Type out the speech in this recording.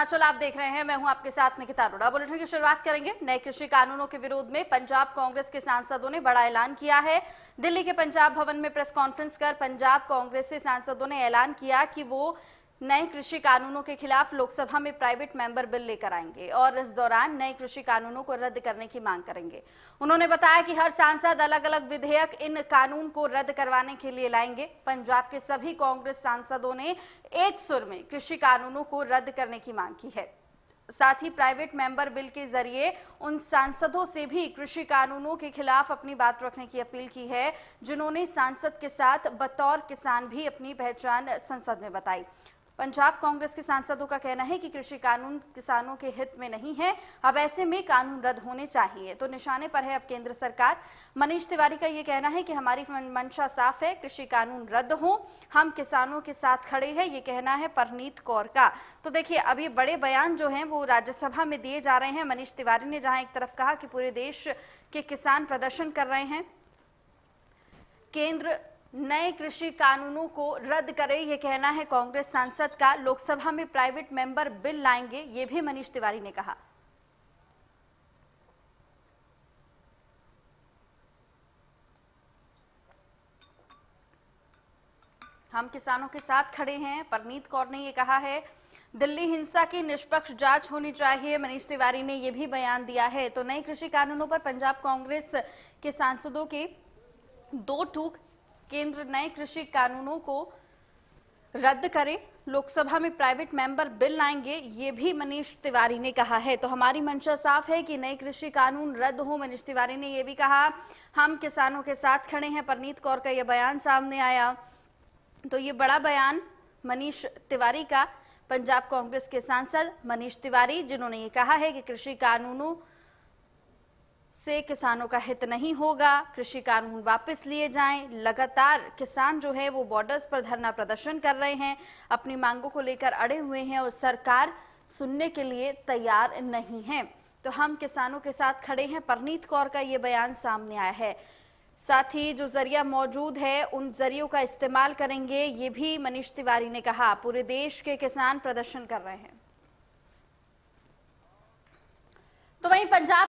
हिमाचल आप देख रहे हैं मैं हूं आपके साथ निकिता अरोड़ा बुलेटिन की शुरुआत करेंगे नए कृषि कानूनों के विरोध में पंजाब कांग्रेस के सांसदों ने बड़ा ऐलान किया है दिल्ली के पंजाब भवन में प्रेस कॉन्फ्रेंस कर पंजाब कांग्रेस के सांसदों ने ऐलान किया कि वो नए कृषि कानूनों के खिलाफ लोकसभा में प्राइवेट मेंबर बिल लेकर आएंगे और इस दौरान नए कृषि कानूनों को रद्द करने की मांग करेंगे उन्होंने बताया कि हर सांसद अलग अलग विधेयक इन कानून को रद्द करवाने के लिए लाएंगे पंजाब के सभी कांग्रेस सांसदों ने एक सुर में कृषि कानूनों को रद्द करने की मांग की है साथ ही प्राइवेट मेंबर बिल के जरिए उन सांसदों से भी कृषि कानूनों के खिलाफ अपनी बात रखने की अपील की है जिन्होंने सांसद के साथ बतौर किसान भी अपनी पहचान संसद में बताई पंजाब कांग्रेस के सांसदों का कहना है कि कृषि कानून किसानों के हित में नहीं है अब ऐसे में कानून रद्द होने चाहिए तो निशाने पर है अब केंद्र सरकार मनीष तिवारी का ये कहना है कि हमारी मंशा साफ है कृषि कानून रद्द हो हम किसानों के साथ खड़े हैं ये कहना है परनीत कौर का तो देखिए अभी बड़े बयान जो है वो राज्यसभा में दिए जा रहे हैं मनीष तिवारी ने जहां एक तरफ कहा कि पूरे देश के किसान प्रदर्शन कर रहे हैं केंद्र नए कृषि कानूनों को रद्द करें ये कहना है कांग्रेस सांसद का लोकसभा में प्राइवेट मेंबर बिल लाएंगे ये भी मनीष तिवारी ने कहा हम किसानों के साथ खड़े हैं परनीत कौर ने ये कहा है दिल्ली हिंसा की निष्पक्ष जांच होनी चाहिए मनीष तिवारी ने यह भी बयान दिया है तो नए कृषि कानूनों पर पंजाब कांग्रेस के सांसदों के दो टूक केंद्र नए कृषि कानूनों को रद्द करे लोकसभा में प्राइवेट मेंबर बिल लाएंगे ये भी मनीष तिवारी ने कहा है तो हमारी मंशा साफ है कि नए कृषि कानून रद्द हो मनीष तिवारी ने यह भी कहा हम किसानों के साथ खड़े हैं परनीत कौर का यह बयान सामने आया तो ये बड़ा बयान मनीष तिवारी का पंजाब कांग्रेस के सांसद मनीष तिवारी जिन्होंने ये कहा है कि कृषि कानूनों से किसानों का हित नहीं होगा कृषि कानून वापस लिए जाएं लगातार किसान जो है वो बॉर्डर्स पर धरना प्रदर्शन कर रहे हैं अपनी मांगों को लेकर अड़े हुए हैं और सरकार सुनने के लिए तैयार नहीं है तो हम किसानों के साथ खड़े हैं परनीत कौर का ये बयान सामने आया है साथ ही जो जरिया मौजूद है उन जरियों का इस्तेमाल करेंगे ये भी मनीष तिवारी ने कहा पूरे देश के किसान प्रदर्शन कर रहे हैं तो वहीं पंजाब